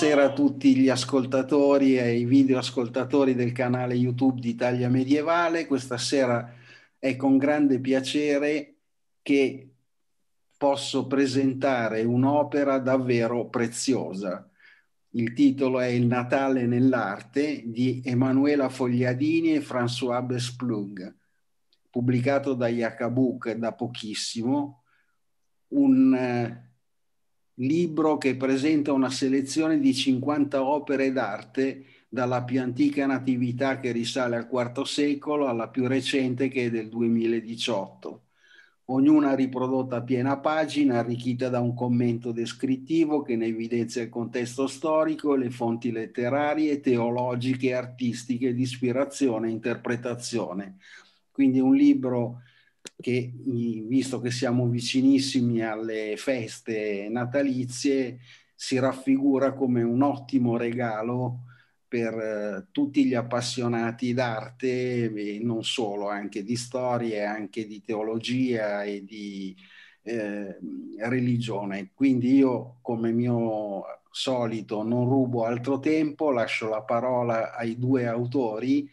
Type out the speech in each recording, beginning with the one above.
buonasera a tutti gli ascoltatori e i video ascoltatori del canale YouTube di Italia Medievale. Questa sera è con grande piacere che posso presentare un'opera davvero preziosa. Il titolo è Il Natale nell'arte di Emanuela Fogliadini e François Besplug, pubblicato da Jacabuk da pochissimo. Un eh, libro che presenta una selezione di 50 opere d'arte dalla più antica natività che risale al IV secolo alla più recente che è del 2018. Ognuna riprodotta a piena pagina, arricchita da un commento descrittivo che ne evidenzia il contesto storico e le fonti letterarie, teologiche artistiche di ispirazione e interpretazione. Quindi un libro che visto che siamo vicinissimi alle feste natalizie, si raffigura come un ottimo regalo per eh, tutti gli appassionati d'arte e non solo, anche di storia, anche di teologia e di eh, religione. Quindi io, come mio solito, non rubo altro tempo, lascio la parola ai due autori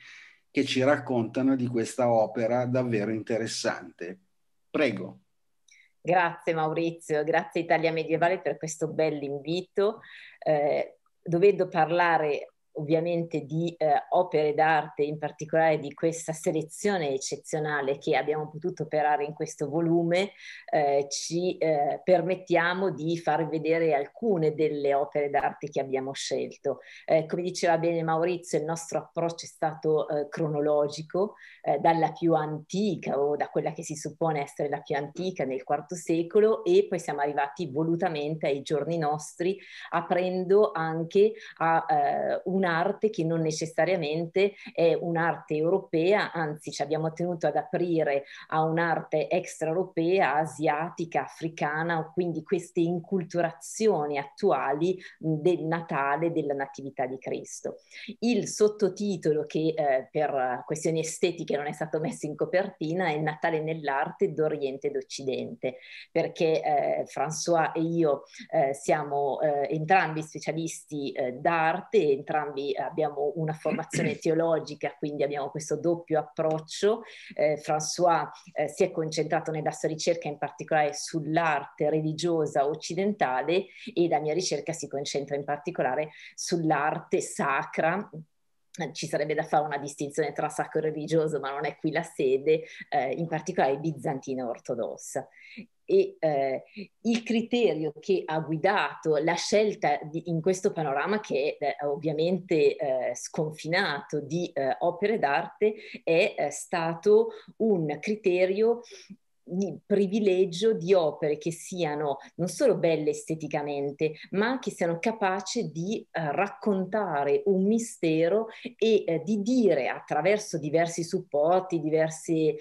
che ci raccontano di questa opera davvero interessante. Prego. Grazie Maurizio, grazie Italia Medievale per questo bell'invito. Eh, dovendo parlare ovviamente di eh, opere d'arte, in particolare di questa selezione eccezionale che abbiamo potuto operare in questo volume, eh, ci eh, permettiamo di far vedere alcune delle opere d'arte che abbiamo scelto. Eh, come diceva bene Maurizio, il nostro approccio è stato eh, cronologico, eh, dalla più antica o da quella che si suppone essere la più antica nel IV secolo e poi siamo arrivati volutamente ai giorni nostri, aprendo anche a una un'arte che non necessariamente è un'arte europea, anzi ci abbiamo tenuto ad aprire a un'arte extraeuropea, asiatica, africana, quindi queste inculturazioni attuali del Natale, della Natività di Cristo. Il sottotitolo che eh, per questioni estetiche non è stato messo in copertina è Natale nell'arte d'Oriente ed Occidente, perché eh, François e io eh, siamo eh, entrambi specialisti eh, d'arte, entrambi entrambi abbiamo una formazione teologica, quindi abbiamo questo doppio approccio. Eh, François eh, si è concentrato nella sua ricerca in particolare sull'arte religiosa occidentale e la mia ricerca si concentra in particolare sull'arte sacra eh, ci sarebbe da fare una distinzione tra sacro e religioso, ma non è qui la sede, eh, in particolare bizantina ortodossa e eh, il criterio che ha guidato la scelta di, in questo panorama che è eh, ovviamente eh, sconfinato di eh, opere d'arte è eh, stato un criterio privilegio di opere che siano non solo belle esteticamente, ma che siano capaci di eh, raccontare un mistero e eh, di dire attraverso diversi supporti, diverse eh,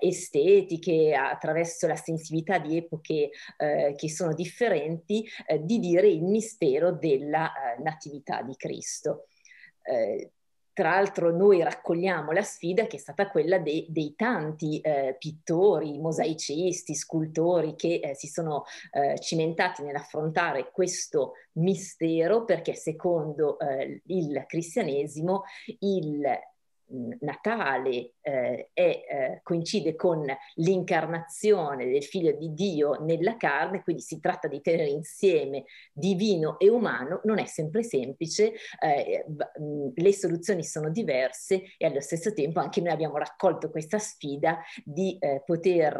estetiche, attraverso la sensibilità di epoche eh, che sono differenti, eh, di dire il mistero della eh, natività di Cristo. Eh, tra l'altro noi raccogliamo la sfida che è stata quella de- dei tanti eh, pittori, mosaicisti, scultori che eh, si sono eh, cimentati nell'affrontare questo mistero perché secondo eh, il cristianesimo il Mm, Natale eh, è, eh, coincide con l'incarnazione del figlio di Dio nella carne, quindi si tratta di tenere insieme divino e umano, non è sempre semplice, eh, mm, le soluzioni sono diverse e allo stesso tempo anche noi abbiamo raccolto questa sfida di eh, poter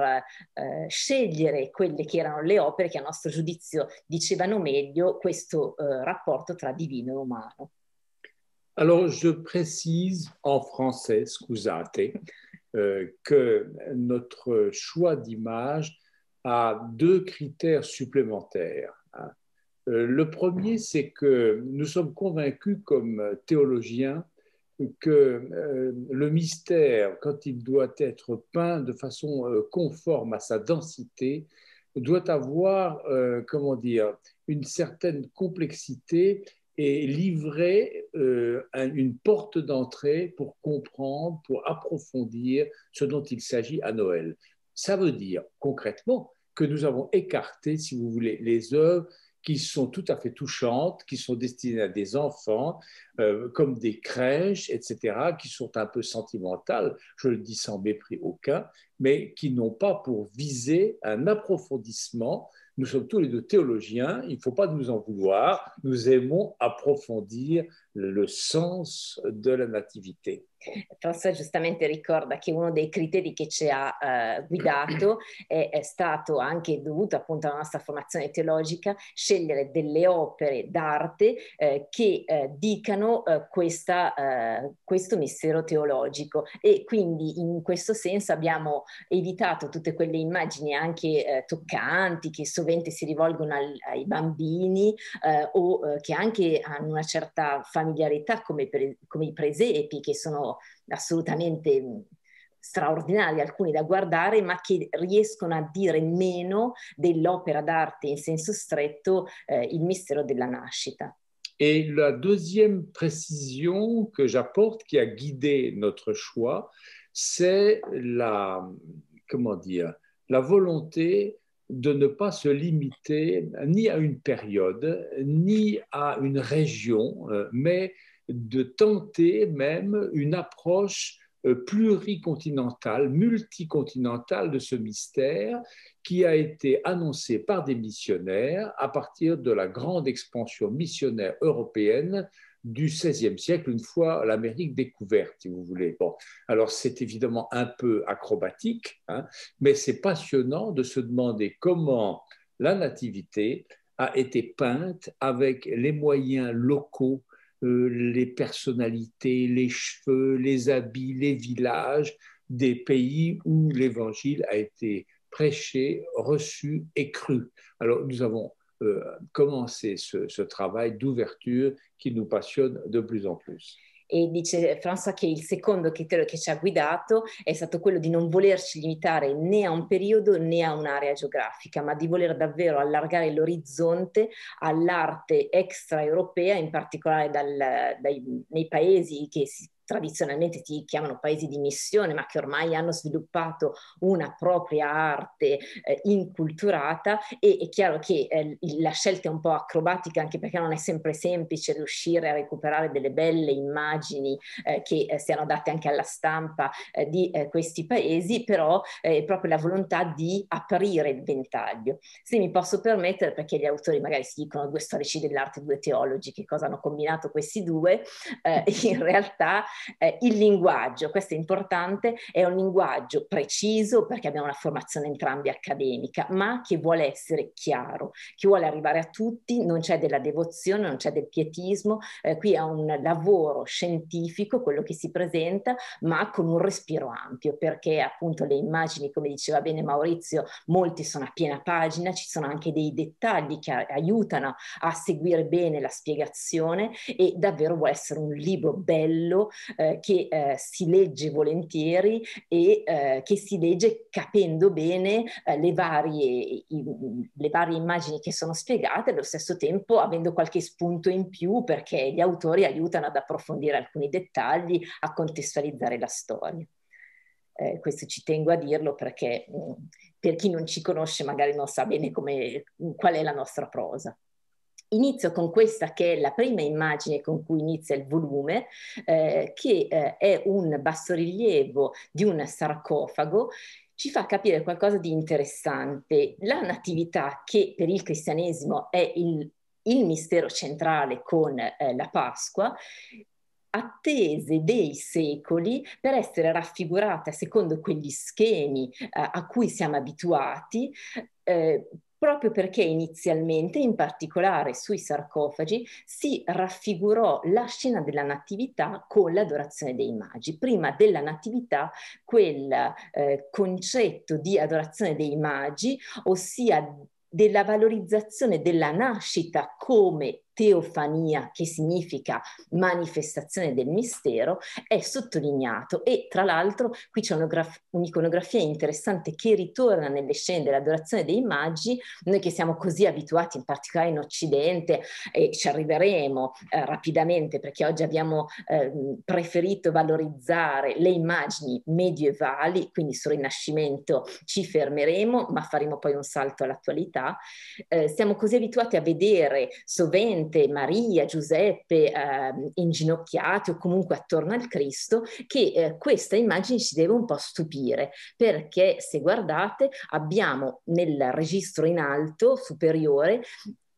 eh, scegliere quelle che erano le opere che a nostro giudizio dicevano meglio questo eh, rapporto tra divino e umano. Alors, je précise en français, scusate, euh, que notre choix d'image a deux critères supplémentaires. Hein. Euh, le premier, c'est que nous sommes convaincus comme théologiens que euh, le mystère, quand il doit être peint de façon conforme à sa densité, doit avoir, comment dire, une certaine complexité et livrer euh, une porte d'entrée pour comprendre, pour approfondir ce dont il s'agit à Noël. Ça veut dire concrètement que nous avons écarté, si vous voulez, les œuvres qui sont tout à fait touchantes, qui sont destinées à des enfants, euh, comme des crèches, etc., qui sont un peu sentimentales, je le dis sans mépris aucun, mais qui n'ont pas pour viser un approfondissement. Nous sommes tous les deux théologiens, il ne faut pas nous en vouloir, nous aimons approfondir le sens della nativité. François giustamente ricorda che uno dei criteri che ci ha eh, guidato è, è, stato anche dovuto appunto alla nostra formazione teologica scegliere delle opere d'arte eh, che eh, dicano eh, questa, eh, questo mistero teologico e quindi in questo senso abbiamo evitato tutte quelle immagini anche eh, toccanti che sovente si rivolgono al, ai bambini eh, o eh, che anche hanno una certa familiarità come, per, come i presepi che sono assolutamente mm, straordinari, alcuni da guardare, ma che riescono a dire meno dell'opera d'arte in senso stretto eh, il mistero della nascita. Et la deuxième précision que j'apporte, qui a guidé notre choix, c'est la, comment dire, la volonté de ne pas se limiter ni à une période, ni à une région, euh, mais de tenter même une approche euh, pluricontinentale, multicontinentale de ce mystère qui a été annoncé par des missionnaires à partir de la grande expansion missionnaire européenne du XVIe siècle, une fois l'Amérique découverte, si vous voulez. Bon, alors c'est évidemment un peu acrobatique, hein, mais c'est passionnant de se demander comment la nativité a été peinte avec les moyens locaux, euh, les personnalités, les cheveux, les habits, les villages des pays où l'évangile a été prêché, reçu et cru. Alors nous avons euh, commencé ce, ce travail d'ouverture qui nous passionne de plus en plus. e dice François che il secondo criterio che ci ha guidato è stato quello di non volerci limitare né a un periodo né a un'area geografica, ma di voler davvero allargare l'orizzonte all'arte extraeuropea, in particolare dal, dai, nei paesi che si tradizionalmente ti chiamano paesi di missione, ma che ormai hanno sviluppato una propria arte eh, inculturata e è chiaro che eh, la scelta è un po' acrobatica anche perché non è sempre semplice riuscire a recuperare delle belle immagini eh, che eh, siano date anche alla stampa eh, di eh, questi paesi, però è proprio la volontà di aprire il ventaglio. Se mi posso permettere, perché gli autori magari si dicono due storici dell'arte, due teologi, che cosa hanno combinato questi due, in realtà eh, il linguaggio, questo è importante, è un linguaggio preciso perché abbiamo una formazione entrambi accademica, ma che vuole essere chiaro, che vuole arrivare a tutti, non c'è della devozione, non c'è del pietismo, eh, qui è un lavoro scientifico quello che si presenta, ma con un respiro ampio, perché appunto le immagini, come diceva bene Maurizio, molti sono a piena pagina, ci sono anche dei dettagli che aiutano a seguire bene la spiegazione e davvero vuole essere un libro bello eh, che eh, si legge volentieri e eh, che si legge capendo bene eh, le varie, i, le, varie, immagini che sono spiegate, allo stesso tempo avendo qualche spunto in più perché gli autori aiutano ad approfondire alcuni dettagli, a contestualizzare la storia. Eh, questo ci tengo a dirlo perché mh, mm, per chi non ci conosce magari non sa bene come, qual è la nostra prosa. Inizio con questa che è la prima immagine con cui inizia il volume, eh, che eh, è un bassorilievo di un sarcofago ci fa capire qualcosa di interessante. La natività, che per il cristianesimo è il, il mistero centrale con eh, la Pasqua, attese dei secoli per essere raffigurata secondo quegli schemi eh, a cui siamo abituati, eh, proprio perché inizialmente, in particolare sui sarcofagi, si raffigurò la scena della Natività con l'adorazione dei magi. Prima della Natività quel eh, concetto di adorazione dei magi, ossia della valorizzazione della nascita come teofania, che significa manifestazione del mistero, è sottolineato e tra l'altro qui c'è un'iconografia interessante che ritorna nelle scene dell'adorazione dei maggi, noi che siamo così abituati in particolare in Occidente e ci arriveremo eh, rapidamente perché oggi abbiamo eh, preferito valorizzare le immagini medievali, quindi sul Rinascimento ci fermeremo, ma faremo poi un salto all'attualità. Eh, siamo così abituati a vedere sovente presente Maria, Giuseppe eh, inginocchiati o comunque attorno al Cristo, che eh, questa immagine ci deve un po' stupire, perché se guardate abbiamo nel registro in alto superiore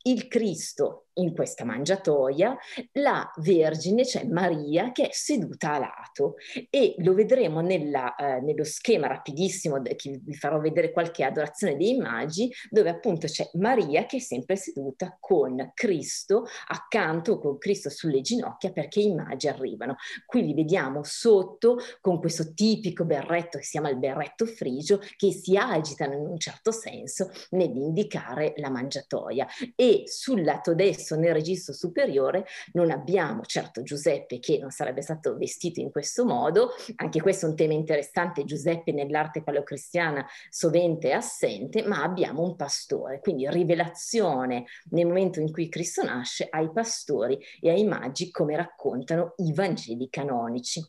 il Cristo in questa mangiatoia la Vergine, cioè Maria, che è seduta a lato e lo vedremo nella, eh, nello schema rapidissimo che vi farò vedere qualche adorazione dei magi, dove appunto c'è Maria che è sempre seduta con Cristo accanto, con Cristo sulle ginocchia perché i magi arrivano. Qui li vediamo sotto con questo tipico berretto che si chiama il berretto frigio che si agitano in un certo senso nell'indicare la mangiatoia e sul lato destro senso nel registro superiore non abbiamo certo Giuseppe che non sarebbe stato vestito in questo modo, anche questo è un tema interessante, Giuseppe nell'arte paleocristiana sovente è assente, ma abbiamo un pastore, quindi rivelazione nel momento in cui Cristo nasce ai pastori e ai magi come raccontano i Vangeli canonici.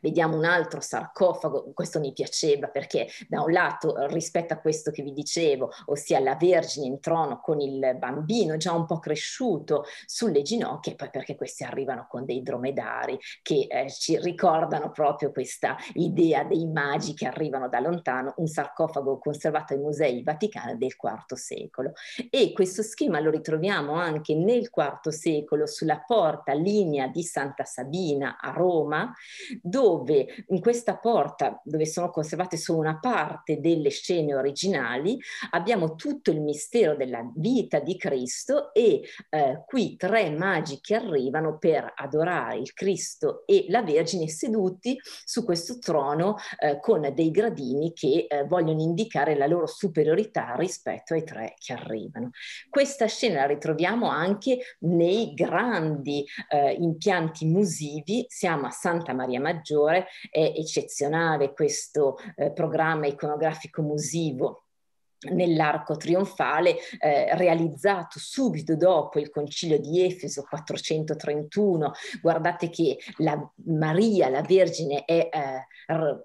Vediamo un altro sarcofago, questo mi piaceva perché da un lato eh, rispetto a questo che vi dicevo, ossia la Vergine in trono con il bambino già un po' cresciuto sulle ginocchia e poi perché questi arrivano con dei dromedari che eh, ci ricordano proprio questa idea dei magi che arrivano da lontano, un sarcofago conservato ai musei vaticani del IV secolo. E questo schema lo ritroviamo anche nel IV secolo sulla porta linea di Santa Sabina a Roma, dove in questa porta, dove sono conservate solo una parte delle scene originali, abbiamo tutto il mistero della vita di Cristo e eh, qui tre magi che arrivano per adorare il Cristo e la Vergine seduti su questo trono eh, con dei gradini che eh, vogliono indicare la loro superiorità rispetto ai tre che arrivano. Questa scena la ritroviamo anche nei grandi eh, impianti musivi, siamo a Santa Maria Maddalena, maggiore, è eccezionale questo eh, programma iconografico musivo nell'arco trionfale eh, realizzato subito dopo il concilio di Efeso 431. Guardate che la Maria, la Vergine, è... Eh,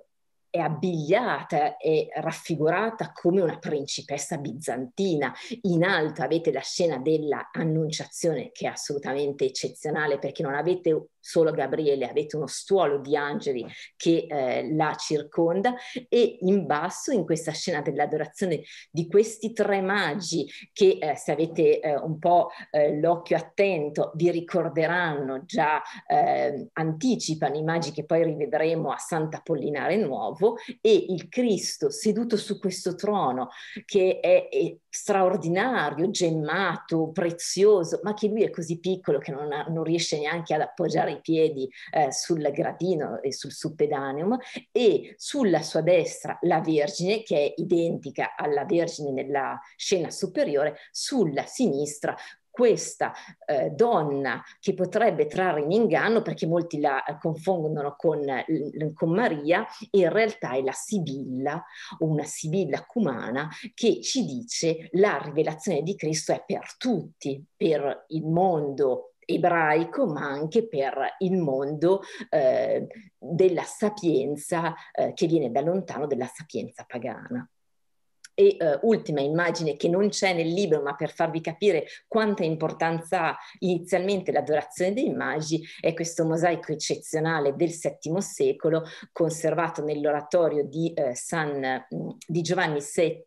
è abbigliata e raffigurata come una principessa bizantina. In alto avete la scena dell'annunciazione che è assolutamente eccezionale perché non avete solo Gabriele, avete uno stuolo di angeli che eh, la circonda e in basso in questa scena dell'adorazione di questi tre magi che eh, se avete eh, un po' eh, l'occhio attento vi ricorderanno già ehm, anticipano i magi che poi rivedremo a Santa Pollinare Nuovo e il Cristo seduto su questo trono che è, è straordinario, gemmato, prezioso, ma che lui è così piccolo che non, ha, non riesce neanche ad appoggiare i piedi eh, sul gradino e sul suppedaneum e sulla sua destra la Vergine che è identica alla Vergine nella scena superiore, sulla sinistra questa eh, donna che potrebbe trarre in inganno perché molti la confondono con, con, Maria in realtà è la Sibilla una Sibilla cumana che ci dice la rivelazione di Cristo è per tutti, per il mondo ebraico, ma anche per il mondo eh, della sapienza eh, che viene da lontano, della sapienza pagana. E eh, ultima immagine che non c'è nel libro, ma per farvi capire quanta importanza ha inizialmente l'adorazione dei magi, è questo mosaico eccezionale del VII secolo conservato nell'oratorio di, eh, San, mm, di Giovanni VII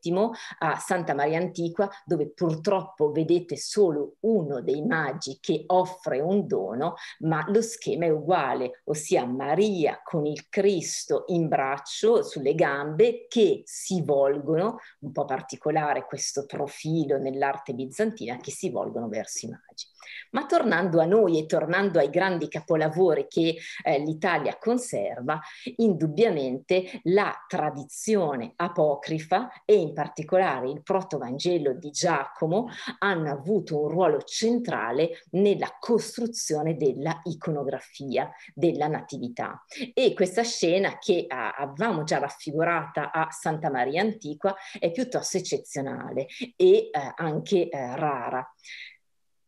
a Santa Maria Antiqua, dove purtroppo vedete solo uno dei magi che offre un dono, ma lo schema è uguale, ossia Maria con il Cristo in braccio sulle gambe che si volgono un po' particolare questo profilo nell'arte bizantina che si volgono verso i mari oggi. Ma tornando a noi e tornando ai grandi capolavori che eh, l'Italia conserva, indubbiamente la tradizione apocrifa e in particolare il protovangelo di Giacomo hanno avuto un ruolo centrale nella costruzione della iconografia della Natività. E questa scena che ah, avevamo già raffigurata a Santa Maria Antiqua è piuttosto eccezionale e eh, anche eh, rara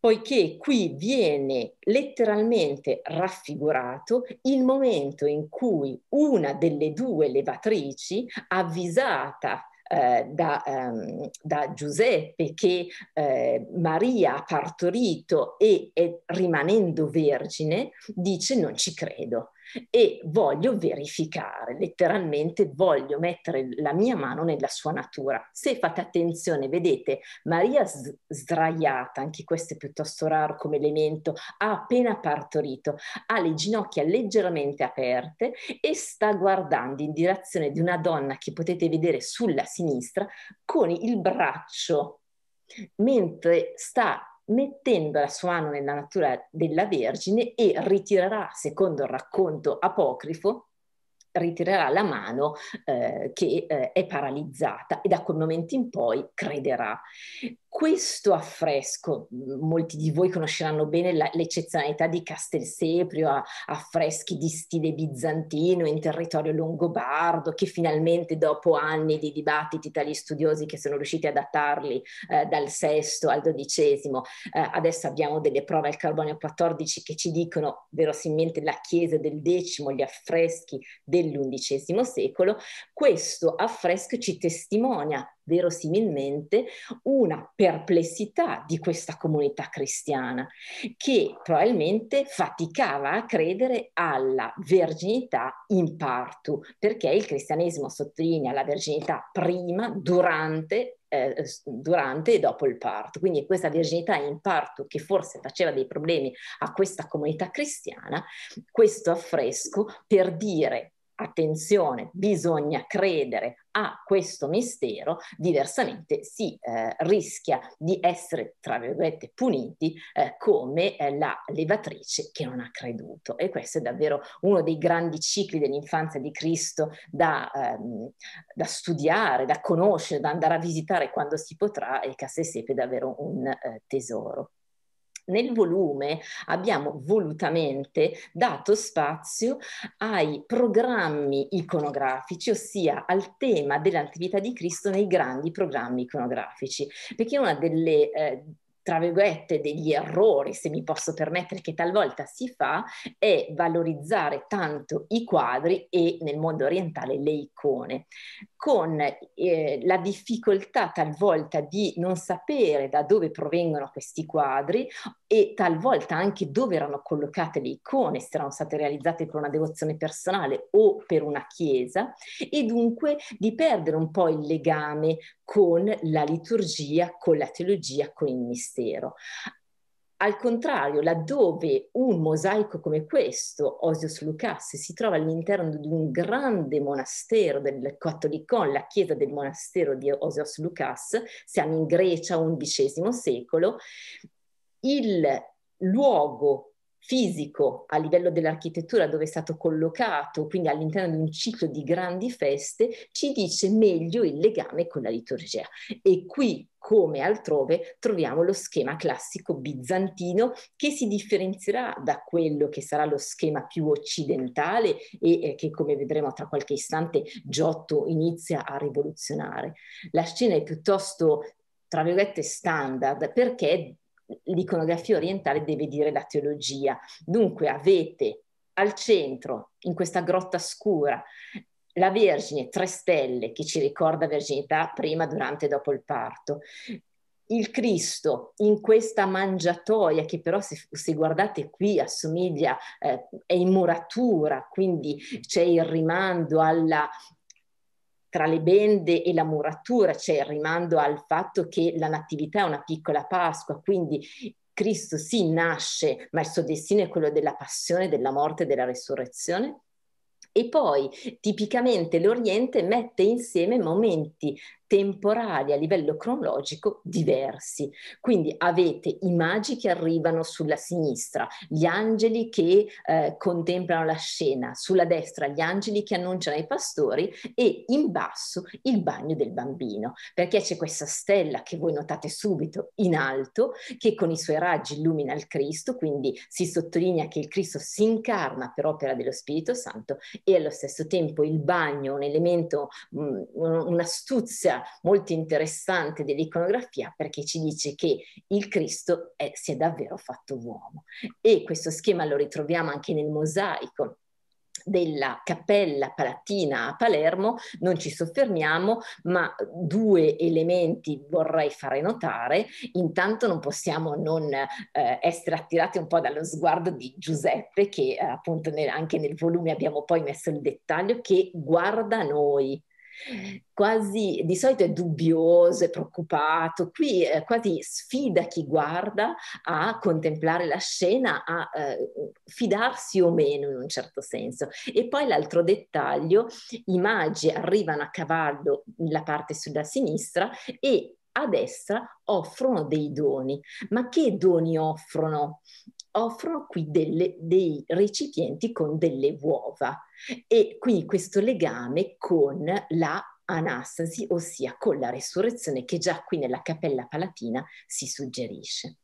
poiché qui viene letteralmente raffigurato il momento in cui una delle due levatrici, avvisata eh, da, ehm, da, Giuseppe che eh, Maria ha partorito e, e rimanendo vergine, dice non ci credo e voglio verificare, letteralmente voglio mettere la mia mano nella sua natura. Se fate attenzione, vedete Maria s- sdraiata, anche questo è piuttosto raro come elemento, ha appena partorito, ha le ginocchia leggermente aperte e sta guardando in direzione di una donna che potete vedere sulla sinistra con il braccio mentre sta mettendo la sua mano nella natura della Vergine e ritirerà, secondo il racconto apocrifo, ritirerà la mano eh, che eh, è paralizzata e da quel momento in poi crederà. Questo affresco, molti di voi conosceranno bene la, l'eccezionalità di Castelseprio, affreschi di stile bizantino in territorio longobardo, che finalmente dopo anni di dibattiti tra gli studiosi che sono riusciti a datarli eh, dal VI al XII, eh, adesso abbiamo delle prove al carbonio 14 che ci dicono verosimilmente la chiesa del X, gli affreschi del dell'undicesimo secolo, questo affresco ci testimonia verosimilmente una perplessità di questa comunità cristiana che probabilmente faticava a credere alla verginità in parto, perché il cristianesimo sottolinea la verginità prima, durante eh, durante e dopo il parto. Quindi questa virginità in parto che forse faceva dei problemi a questa comunità cristiana, questo affresco per dire attenzione, bisogna credere a questo mistero, diversamente si eh, rischia di essere, tra virgolette, puniti eh, come eh, la levatrice che non ha creduto. E questo è davvero uno dei grandi cicli dell'infanzia di Cristo da, ehm, da studiare, da conoscere, da andare a visitare quando si potrà e Cassesepe è davvero un eh, tesoro nel volume abbiamo volutamente dato spazio ai programmi iconografici, ossia al tema dell'attività di Cristo nei grandi programmi iconografici, perché una delle eh, tra virgolette, degli errori, se mi posso permettere, che talvolta si fa, è valorizzare tanto i quadri e nel mondo orientale le icone, con eh, la difficoltà talvolta di non sapere da dove provengono questi quadri e talvolta anche dove erano collocate le icone, se erano state realizzate per una devozione personale o per una chiesa, e dunque di perdere un po' il legame con la liturgia, con la teologia, con il mistero mistero. Al contrario, laddove un mosaico come questo, Osius Lucas, si trova all'interno di un grande monastero del Cattolicon, la chiesa del monastero di Osios Lucas, siamo in Grecia XI secolo, il luogo fisico a livello dell'architettura dove è stato collocato, quindi all'interno di un ciclo di grandi feste, ci dice meglio il legame con la liturgia. E qui, come altrove, troviamo lo schema classico bizantino che si differenzierà da quello che sarà lo schema più occidentale e eh, che, come vedremo tra qualche istante, Giotto inizia a rivoluzionare. La scena è piuttosto tra virgolette standard perché l'iconografia orientale deve dire la teologia. Dunque avete al centro, in questa grotta scura, la Vergine, tre stelle, che ci ricorda verginità prima, durante e dopo il parto. Il Cristo in questa mangiatoia, che però se, se guardate qui assomiglia, eh, è in muratura, quindi c'è il rimando alla tra le bende e la muratura c'è cioè il rimando al fatto che la Natività è una piccola Pasqua, quindi Cristo sì nasce, ma il suo destino è quello della passione, della morte e della resurrezione. E poi tipicamente l'Oriente mette insieme momenti temporali a livello cronologico diversi. Quindi avete i magi che arrivano sulla sinistra, gli angeli che eh, contemplano la scena, sulla destra gli angeli che annunciano ai pastori e in basso il bagno del bambino, perché c'è questa stella che voi notate subito in alto che con i suoi raggi illumina il Cristo, quindi si sottolinea che il Cristo si incarna per opera dello Spirito Santo e allo stesso tempo il bagno, un elemento, mh, mm, un'astuzia molto interessante dell'iconografia perché ci dice che il Cristo è, si è davvero fatto uomo. E questo schema lo ritroviamo anche nel mosaico della Cappella Palatina a Palermo, non ci soffermiamo, ma due elementi vorrei fare notare. Intanto non possiamo non eh, essere attirati un po' dallo sguardo di Giuseppe, che eh, appunto nel, anche nel volume abbiamo poi messo il dettaglio, che guarda noi, quasi di solito è dubbioso, è preoccupato, qui eh, quasi sfida chi guarda a contemplare la scena, a eh, fidarsi o meno in un certo senso. E poi l'altro dettaglio, i magi arrivano a cavallo nella parte sulla sinistra e a destra offrono dei doni. Ma che doni offrono? offrono qui delle, dei recipienti con delle uova e quindi questo legame con la anastasi, ossia con la resurrezione che già qui nella Cappella Palatina si suggerisce.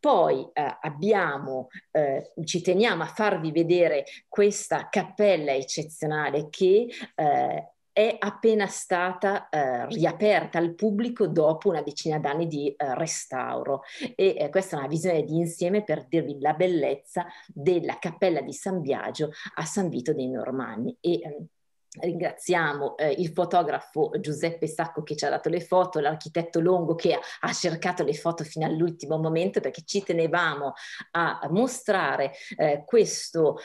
Poi eh, abbiamo, eh, ci teniamo a farvi vedere questa cappella eccezionale che eh, è appena stata eh, riaperta al pubblico dopo una decina d'anni di eh, restauro e eh, questa è una visione di insieme per dirvi la bellezza della cappella di San Biagio a San Vito dei Normanni e, ehm, Ringraziamo eh, il fotografo Giuseppe Sacco che ci ha dato le foto, l'architetto Longo che ha, ha cercato le foto fino all'ultimo momento perché ci tenevamo a mostrare eh, questo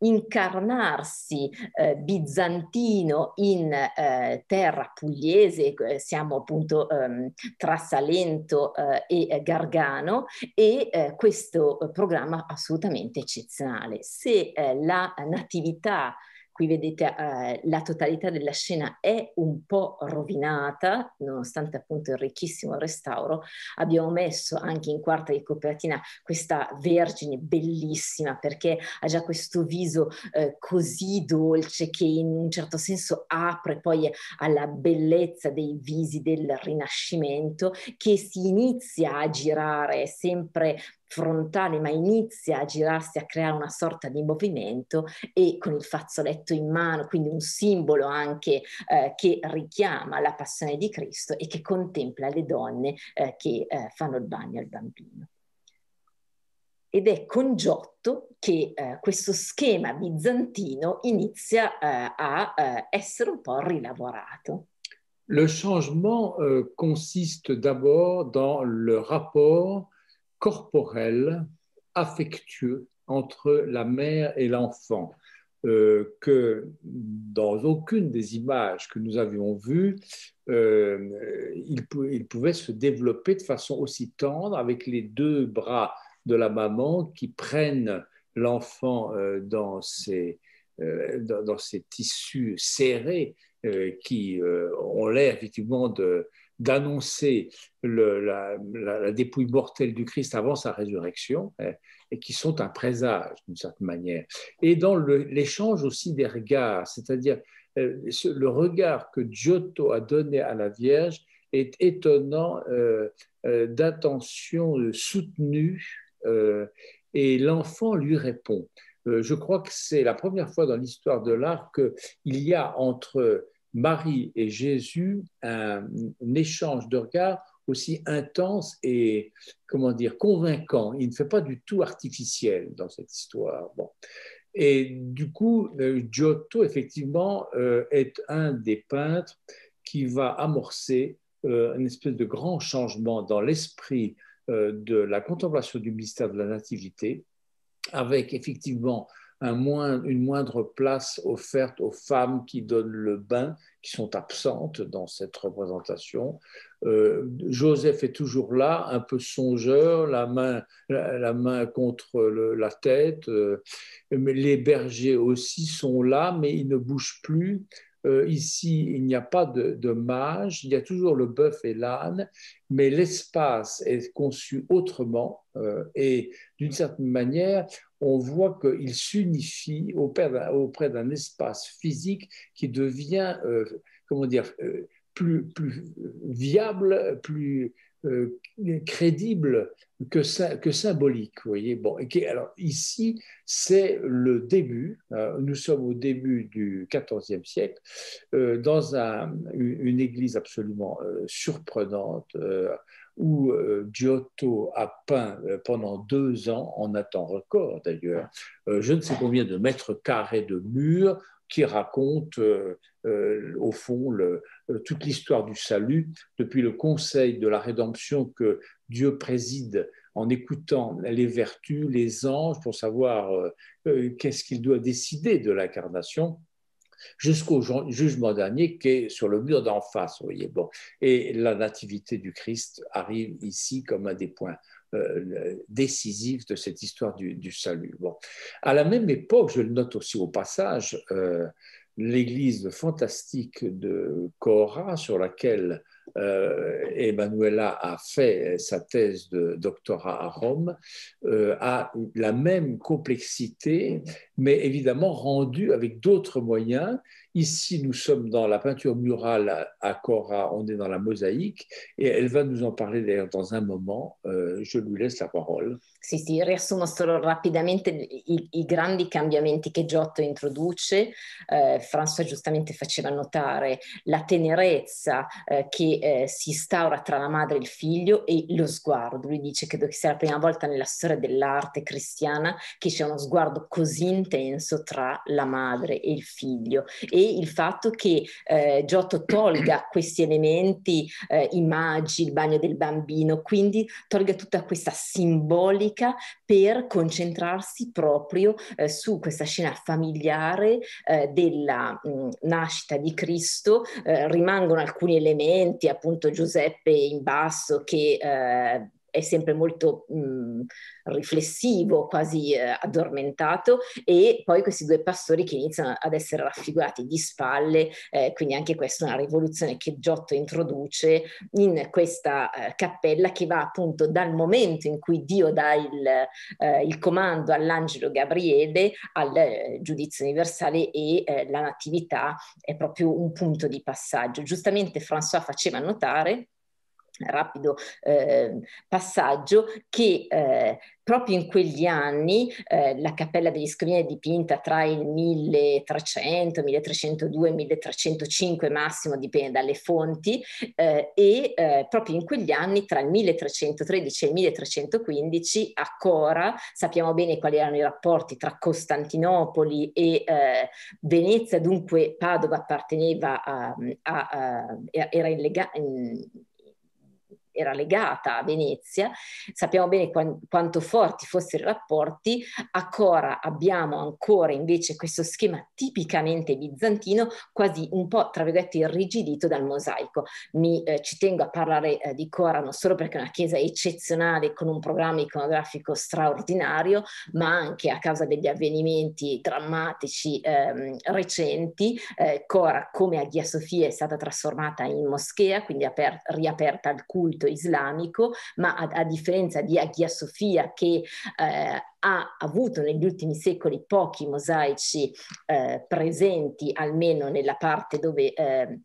incarnarsi eh, bizantino in eh, terra pugliese, eh, siamo appunto ehm, tra Salento eh, e eh, Gargano, e eh, questo programma assolutamente eccezionale. Se la natività Qui vedete eh, la totalità della scena è un po' rovinata, nonostante appunto il ricchissimo restauro. Abbiamo messo anche in quarta di copertina questa vergine bellissima perché ha già questo viso eh, così dolce che in un certo senso apre poi alla bellezza dei visi del Rinascimento che si inizia a girare sempre frontale, ma inizia a girarsi, a creare una sorta di movimento e con il fazzoletto in mano, quindi un simbolo anche eh, che richiama la passione di Cristo e che contempla le donne eh, che eh, fanno il bagno al bambino. Ed è con Giotto che eh, questo schema bizantino inizia eh, a eh, essere un po' rilavorato. Le changement euh, consiste d'abord dans le rapport corporel, affectueux entre la mère et l'enfant, euh, que dans aucune des images que nous avions vues, euh, euh, il, pouvait se développer de façon aussi tendre avec les deux bras de la maman qui prennent l'enfant dans, ces dans, ses tissus serrés qui ont l'air effectivement de, d'annoncer la, dépouille mortelle du Christ avant sa résurrection, hein, et qui sont un présage d'une certaine manière. Et dans l'échange aussi des regards, c'est-à-dire euh, le regard que Giotto a donné à la Vierge est étonnant euh, euh, d'attention soutenue, et l'enfant lui répond. je crois que c'est la première fois dans l'histoire de l'art qu'il y a entre Marie et Jésus un, échange de regards aussi intense et comment dire convaincant. Il ne fait pas du tout artificiel dans cette histoire. Bon. Et du coup, euh, Giotto effectivement euh, est un des peintres qui va amorcer euh, une espèce de grand changement dans l'esprit de la contemplation du mystère de la Nativité, avec effectivement une moindre place offerte aux femmes qui donnent le bain, qui sont absentes dans cette représentation. Euh, Joseph est toujours là, un peu songeur, la main, contre la tête. Euh, mais les bergers aussi sont là, mais ils ne bougent plus. Euh, ici, il n'y a pas de, mage, il y a toujours le bœuf et l'âne, mais l'espace est conçu autrement et d'une certaine manière, on voit qu'il s'unifie auprès d'un espace physique qui devient, euh, comment dire, euh, plus, viable, plus euh, crédible que, symbolique. Vous voyez bon, alors ici, c'est le début, hein, nous sommes au début du XIVe siècle, dans une église absolument surprenante où euh, Giotto a peint euh, pendant deux ans, en un temps record d'ailleurs, euh, je ne sais combien de mètres carrés de murs qui racontent au fond toute l'histoire du salut, depuis le conseil de la rédemption que Dieu préside en écoutant les vertus, les anges, pour savoir qu'est-ce qu'il doit décider de l'incarnation, jusqu'au jugement dernier qui est sur le mur d'en face, voyez. Bon. Et la nativité du Christ arrive ici comme un des points euh, décisifs de cette histoire du, du, salut. À la même époque, je le note aussi au passage, euh, l'église fantastique de Cora sur laquelle euh, Emanuela a fait sa thèse de doctorat à Rome, à euh, a la même complexité, mais évidemment rendue avec d'autres moyens Ici, nous sommes dans la peinture murale à Cora, on est dans la mosaïque, et elle va nous en parler d'ailleurs dans un moment. Euh, je lui laisse la parole. Sì, sì, riassumo solo rapidamente i, i grandi cambiamenti che Giotto introduce. Eh, François giustamente faceva notare la tenerezza eh, che eh, si instaura tra la madre e il figlio e lo sguardo. Lui dice credo che sia la prima volta nella storia dell'arte cristiana che c'è uno sguardo così intenso tra la madre e il figlio. E il fatto che eh, Giotto tolga questi elementi, eh, i magi, il bagno del bambino, quindi tolga tutta questa simbolica per concentrarsi proprio eh, su questa scena familiare eh, della mh, mm, nascita di Cristo. Eh, rimangono alcuni elementi, appunto Giuseppe in basso che eh, è sempre molto mh, mhmm, riflessivo, quasi eh, addormentato, e poi questi due pastori che iniziano ad essere raffigurati di spalle, eh, quindi anche questa è una rivoluzione che Giotto introduce in questa eh, cappella che va appunto dal momento in cui Dio dà il, eh, il comando all'angelo Gabriele al eh, giudizio universale e eh, la natività è proprio un punto di passaggio. Giustamente François faceva notare rapido eh, passaggio che eh, proprio in quegli anni eh, la Cappella degli Scovini è dipinta tra il 1300, 1302, 1305 massimo, dipende dalle fonti, eh, e eh, proprio in quegli anni tra il 1313 e il 1315 a Cora sappiamo bene quali erano i rapporti tra Costantinopoli e eh, Venezia, dunque Padova apparteneva a, a, a era in, lega, in era legata a Venezia, sappiamo bene qu- quanto forti fossero i rapporti, a Cora abbiamo ancora invece questo schema tipicamente bizantino, quasi un po' tra virgolette irrigidito dal mosaico. Mi, eh, ci tengo a parlare eh, di Cora non solo perché è una chiesa eccezionale con un programma iconografico straordinario, ma anche a causa degli avvenimenti drammatici ehm, recenti. Eh, Cora, come a Dia Sofia, è stata trasformata in moschea, quindi aper- riaperta al culto islamico, ma a, a differenza di Hagia Sofia che eh, ha avuto negli ultimi secoli pochi mosaici eh, presenti, almeno nella parte dove eh,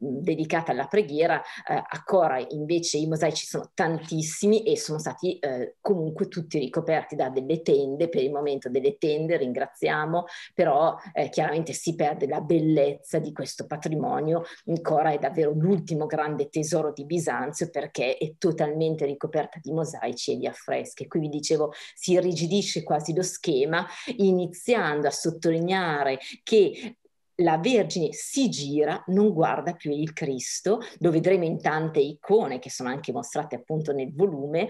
dedicata alla preghiera, eh, a Cora invece i mosaici sono tantissimi e sono stati eh, comunque tutti ricoperti da delle tende, per il momento delle tende, ringraziamo, però eh, chiaramente si perde la bellezza di questo patrimonio. Cora è davvero l'ultimo grande tesoro di Bisanzio perché è totalmente ricoperta di mosaici e di affreschi. Qui vi dicevo si irrigidisce quasi lo schema iniziando a sottolineare che la Vergine si gira, non guarda più il Cristo, lo vedremo in tante icone che sono anche mostrate appunto nel volume,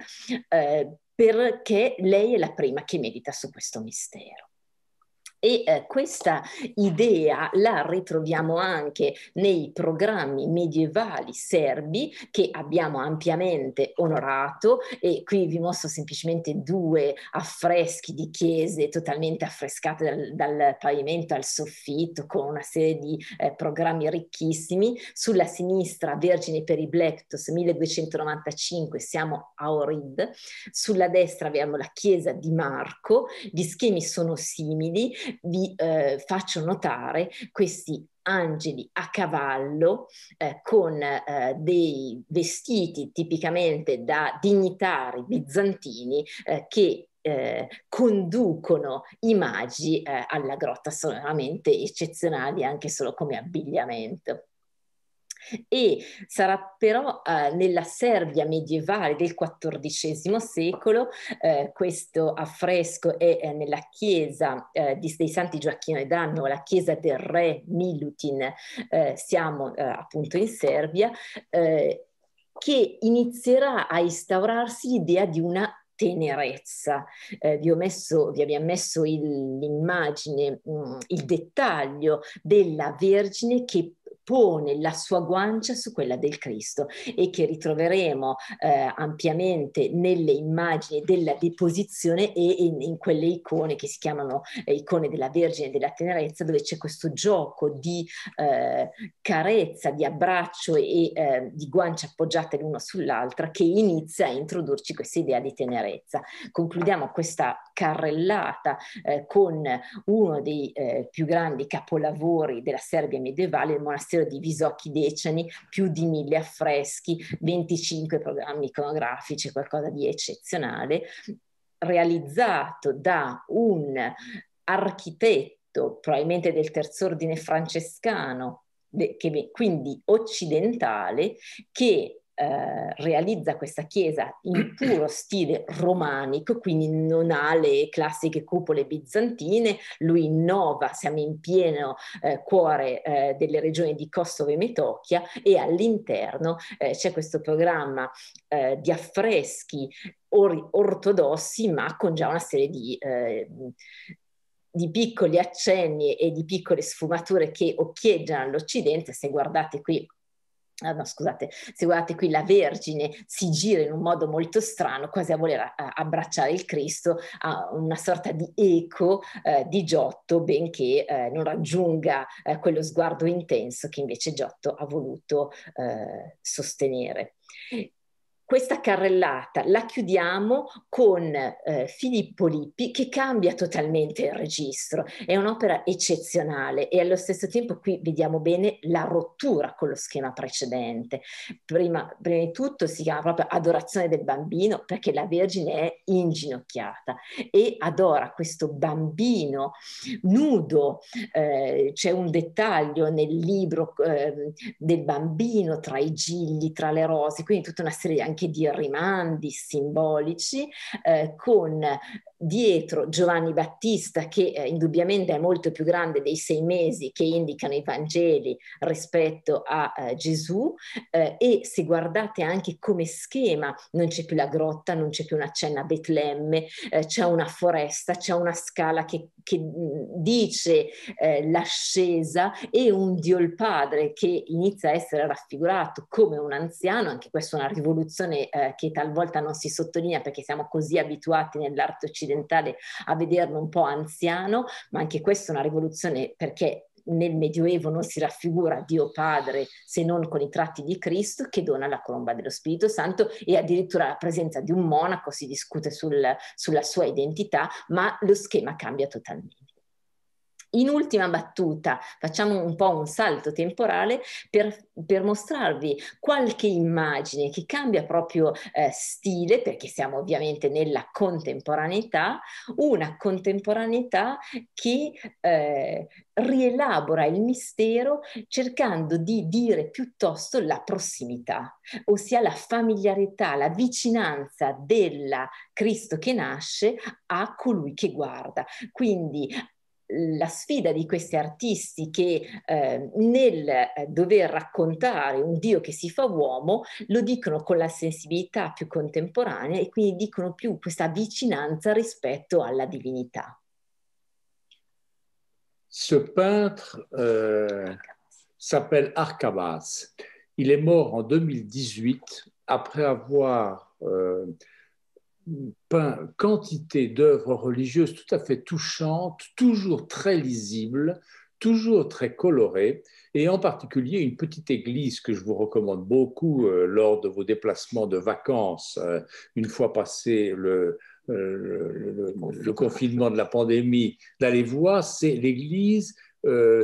eh, perché lei è la prima che medita su questo mistero. E eh, questa idea la ritroviamo anche nei programmi medievali serbi che abbiamo ampiamente onorato e qui vi mostro semplicemente due affreschi di chiese totalmente affrescate dal, dal pavimento al soffitto con una serie di eh, programmi ricchissimi. Sulla sinistra Vergine per i Blectos 1295 siamo a Orid, sulla destra abbiamo la chiesa di Marco, gli schemi sono simili vi eh, faccio notare questi angeli a cavallo eh, con eh, dei vestiti tipicamente da dignitari bizantini eh, che eh, conducono i magi eh, alla grotta, sono veramente eccezionali anche solo come abbigliamento e sarà però eh, nella Serbia medievale del XIV secolo, eh, questo affresco è eh, nella chiesa eh, di, dei Santi Gioacchino e Danno, la chiesa del re Milutin, eh, siamo eh, appunto in Serbia, che inizierà a instaurarsi l'idea di una tenerezza. Eh, vi, ho messo, vi abbiamo messo l'immagine, il, mm, il dettaglio della Vergine che pone la sua guancia su quella del Cristo e che ritroveremo eh, ampiamente nelle immagini della deposizione e in, in quelle icone che si chiamano eh, icone della Vergine della Tenerezza dove c'è questo gioco di eh, carezza, di abbraccio e eh, di guancia appoggiate l'una sull'altra che inizia a introdurci questa idea di tenerezza. Concludiamo questa carrellata eh, con uno dei eh, più grandi capolavori della Serbia medievale, il monastero Ministero diviso a chi deceni, più di mille affreschi, 25 programmi iconografici, qualcosa di eccezionale, realizzato da un architetto, probabilmente del terzo ordine francescano, quindi occidentale, che eh, realizza questa chiesa in puro stile romanico, quindi non ha le classiche cupole bizantine, lui innova, siamo in pieno eh, cuore eh, delle regioni di Kosovo e Metochia e all'interno eh, c'è questo programma eh, di affreschi or- ortodossi ma con già una serie di di piccoli accenni e di piccole sfumature che occhieggiano l'Occidente, se guardate qui Ah, no, scusate, se guardate qui la Vergine si gira in un modo molto strano, quasi a voler a, a abbracciare il Cristo, ha una sorta di eco eh, di Giotto, benché eh, non raggiunga eh, quello sguardo intenso che invece Giotto ha voluto eh, sostenere questa carrellata la chiudiamo con eh, Filippo Lippi che cambia totalmente il registro. È un'opera eccezionale e allo stesso tempo qui vediamo bene la rottura con lo schema precedente. Prima, prima di tutto si chiama proprio adorazione del bambino perché la Vergine è inginocchiata e adora questo bambino nudo. Eh, c'è un dettaglio nel libro eh, del bambino tra i gigli, tra le rose, quindi tutta una serie anche anche di rimandi simbolici eh, con dietro Giovanni Battista, che eh, indubbiamente è molto più grande dei sei mesi che indicano i Vangeli rispetto a eh, Gesù, eh, e se guardate anche come schema, non c'è più la grotta, non c'è più una cenna a Betlemme, eh, c'è una foresta, c'è una scala che, che dice eh, l'ascesa e un Dio il Padre che inizia a essere raffigurato come un anziano, anche questa è una rivoluzione eh, che talvolta non si sottolinea perché siamo così abituati nell'arte occidentale occidentale a vederlo un po' anziano, ma anche questa è una rivoluzione perché nel Medioevo non si raffigura Dio Padre se non con i tratti di Cristo che dona la colomba dello Spirito Santo e addirittura la presenza di un monaco si discute sul, sulla sua identità, ma lo schema cambia totalmente. In ultima battuta facciamo un po' un salto temporale per, per mostrarvi qualche immagine che cambia proprio eh, stile, perché siamo ovviamente nella contemporaneità, una contemporaneità che eh, rielabora il mistero cercando di dire piuttosto la prossimità, ossia la familiarità, la vicinanza del Cristo che nasce a colui che guarda. Quindi la sfida di questi artisti che ehm, eh, nel dover raccontare un Dio che si fa uomo lo dicono con la sensibilità più contemporanea e quindi dicono più questa vicinanza rispetto alla divinità. Ce peintre euh, s'appelle Arcabas. Il est mort en 2018 après avoir euh, peint quantité d'œuvres religieuses tout à fait touchantes, toujours très lisibles, toujours très colorées, et en particulier une petite église que je vous recommande beaucoup euh, lors de vos déplacements de vacances, euh, une fois passé euh, le, le confinement de la pandémie, d'aller voir, c'est l'église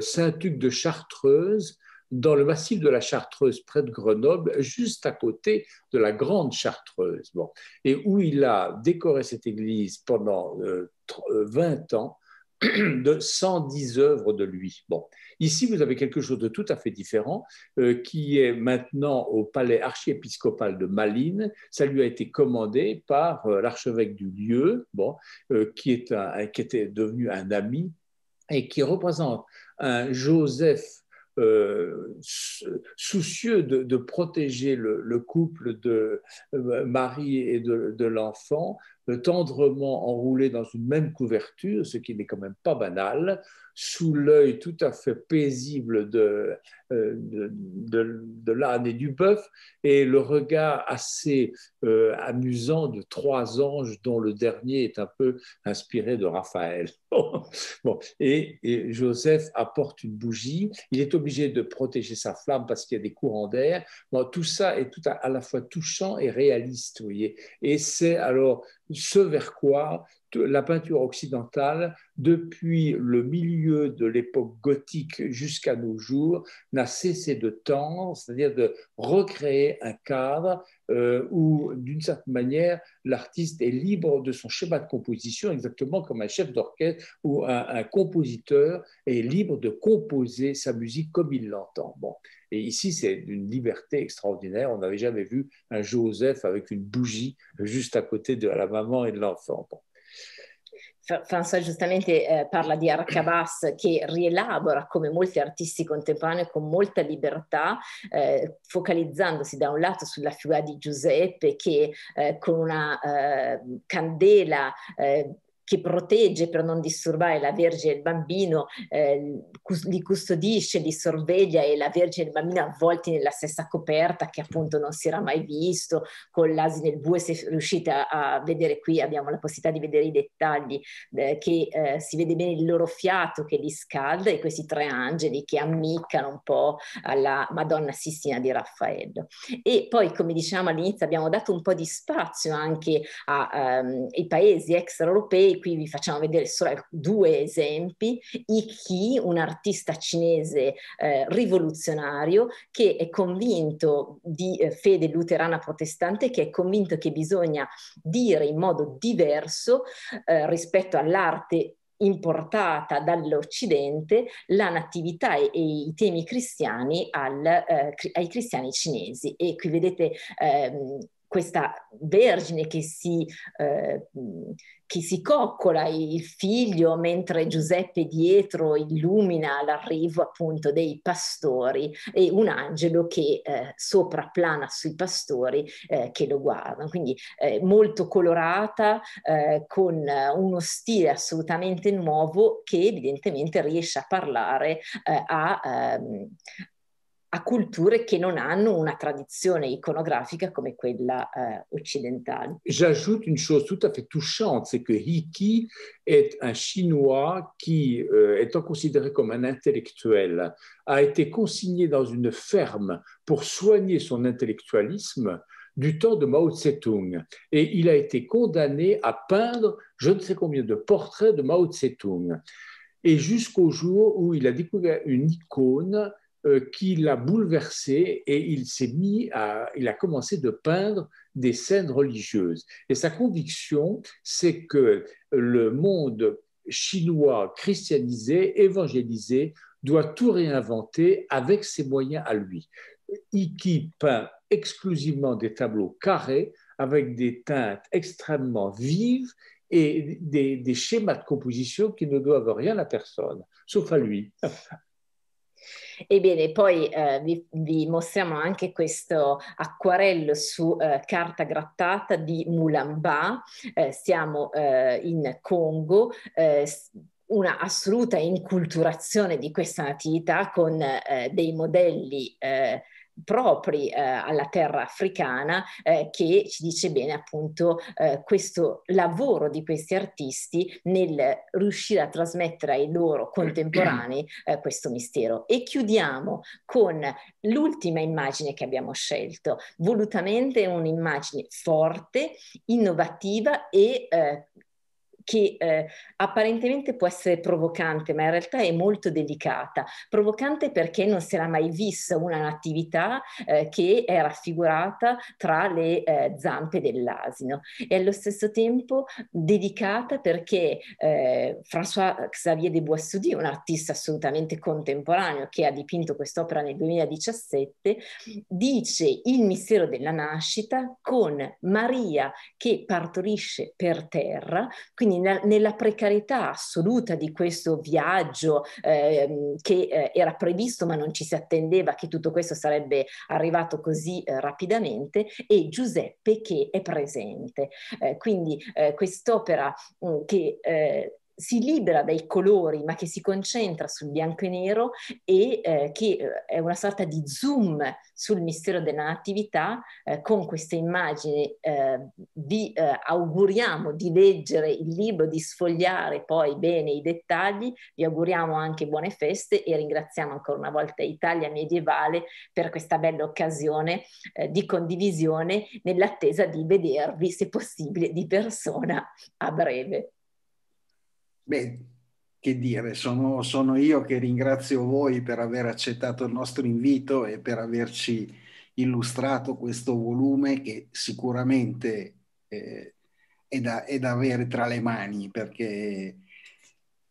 Saint-Hugues de Chartreuse, dans le massif de la Chartreuse, près de Grenoble, juste à côté de la Grande Chartreuse, bon, et où il a décoré cette église pendant 20 euh, euh, ans de 110 œuvres de lui. Bon, ici vous avez quelque chose de tout à fait différent euh, qui est maintenant au palais archiépiscopal de Malines. Ça lui a été commandé par l'archevêque du lieu, bon, qui est qui était devenu un ami et qui représente un Joseph euh, soucieux de, protéger le, couple de euh, mari et de l'enfant tendrement enroulé dans une même couverture, ce qui n'est quand même pas banal, sous l'œil tout à fait paisible de, euh, de, l'âne et du bœuf, et le regard assez euh, amusant de trois anges, dont le dernier est un peu inspiré de Raphaël. bon, et, Joseph apporte une bougie, il est obligé de protéger sa flamme parce qu'il y a des courants d'air. tout ça est tout à, la fois touchant et réaliste, voyez. Et c'est alors ce vers quoi la peinture occidentale, depuis le milieu de l'époque gothique jusqu'à nos jours, n'a cessé de tendre, c'est-à-dire de recréer un cadre euh, où, d'une certaine manière, l'artiste est libre de son schéma de composition, exactement comme un chef d'orchestre ou un, compositeur est libre de composer sa musique comme il l'entend. Bon. Et ici, c'est une liberté extraordinaire. On n'avait jamais vu un Joseph avec une bougie juste à côté de la maman et de l'enfant. François giustamente eh, parla di Arcabas che rielabora come molti artisti contemporanei con molta libertà, eh, focalizzandosi da un lato sulla figura di Giuseppe che eh, con una eh, candela eh, che protegge per non disturbare la Vergine e il bambino, eh, li custodisce, li sorveglia e la Vergine e il bambino avvolti nella stessa coperta che appunto non si era mai visto, con l'asino e il bue, se riuscite a, a, vedere qui abbiamo la possibilità di vedere i dettagli, eh, che eh, si vede bene il loro fiato che li scalda e questi tre angeli che ammiccano un po' alla Madonna Sistina di Raffaello. E poi come diciamo all'inizio abbiamo dato un po' di spazio anche ai ehm, um, paesi extraeuropei qui vi facciamo vedere solo due esempi, I Qi, un artista cinese eh, rivoluzionario che è convinto di eh, fede luterana protestante, che è convinto che bisogna dire in modo diverso eh, rispetto all'arte importata dall'Occidente la natività e, e i temi cristiani al, eh, ai cristiani cinesi. E qui vedete ehm, questa vergine che si, eh, che si coccola il figlio mentre Giuseppe dietro illumina l'arrivo appunto dei pastori e un angelo che eh, sopraplana sui pastori eh, che lo guardano. Quindi eh, molto colorata, eh, con eh, uno stile assolutamente nuovo che evidentemente riesce a parlare a, ehm, à culture qui non pas une tradition iconographique comme quella eh, occidentale. J'ajoute une chose tout à fait touchante, c'est que Hiki est un Chinois qui, euh, étant considéré comme un intellectuel, a été consigné dans une ferme pour soigner son intellectualisme du temps de Mao Tse-tung. Et il a été condamné à peindre je ne sais combien de portraits de Mao Tse-tung. Et jusqu'au jour où il a découvert une icône euh, qui l'a bouleversé et il s'est mis à, il a commencé de peindre des scènes religieuses. Et sa conviction, c'est que le monde chinois christianisé, évangélisé, doit tout réinventer avec ses moyens à lui. Iki peint exclusivement des tableaux carrés avec des teintes extrêmement vives et des, des, schémas de composition qui ne doivent rien à personne, sauf à lui. Ebbene, poi eh, vi, vi, mostriamo anche questo acquarello su eh, carta grattata di Mulamba, eh, siamo eh, in Congo, eh, una assoluta inculturazione di questa natività con eh, dei modelli propri eh, alla terra africana eh, che ci dice bene appunto eh, questo lavoro di questi artisti nel riuscire a trasmettere ai loro contemporanei eh, questo mistero. E chiudiamo con l'ultima immagine che abbiamo scelto, volutamente un'immagine forte, innovativa e eh, che eh, apparentemente può essere provocante, ma in realtà è molto delicata. Provocante perché non si era mai vista un'attività eh, che è raffigurata tra le eh, zampe dell'asino e allo stesso tempo delicata perché eh, François Xavier de Boissoudy, un artista assolutamente contemporaneo che ha dipinto quest'opera nel 2017, dice il mistero della nascita con Maria che partorisce per terra, quindi quindi na- nella precarietà assoluta di questo viaggio eh, che eh, era previsto ma non ci si attendeva che tutto questo sarebbe arrivato così eh, rapidamente e Giuseppe che è presente. Eh, quindi eh, quest'opera mh, mm, che eh, si libera dai colori ma che si concentra sul bianco e nero e eh, che eh, è una sorta di zoom sul mistero della natività eh, con queste immagini eh, vi eh, auguriamo di leggere il libro di sfogliare poi bene i dettagli vi auguriamo anche buone feste e ringraziamo ancora una volta Italia Medievale per questa bella occasione eh, di condivisione nell'attesa di vedervi se possibile di persona a breve Beh, che dire, sono, sono io che ringrazio voi per aver accettato il nostro invito e per averci illustrato questo volume che sicuramente eh, è, da, è da avere tra le mani perché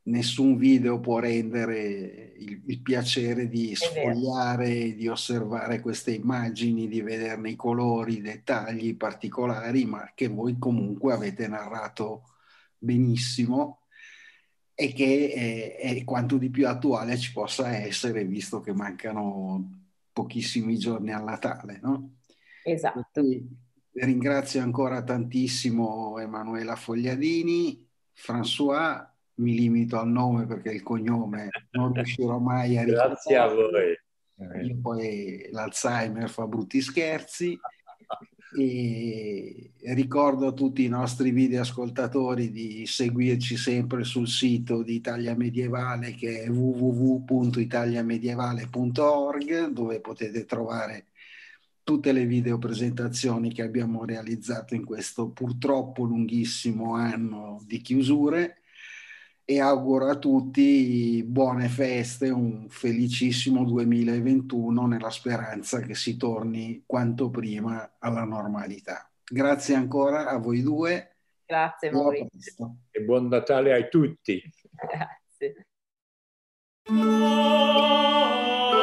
nessun video può rendere il, il piacere di sfogliare, di osservare queste immagini, di vederne i colori, i dettagli particolari, ma che voi comunque avete narrato benissimo e che è, eh, è quanto di più attuale ci possa essere, visto che mancano pochissimi giorni a Natale, no? Esatto. Quindi ringrazio ancora tantissimo Emanuela Fogliadini, François, mi limito al nome perché il cognome non riuscirò mai a ricordare. Grazie a voi. E poi l'Alzheimer fa brutti scherzi e ricordo a tutti i nostri video ascoltatori di seguirci sempre sul sito di Italia Medievale che è www.italiamedievale.org dove potete trovare tutte le video presentazioni che abbiamo realizzato in questo purtroppo lunghissimo anno di chiusure e auguro a tutti buone feste, un felicissimo 2021 nella speranza che si torni quanto prima alla normalità. Grazie ancora a voi due. Grazie Maurizio. E buon Natale a tutti. Grazie.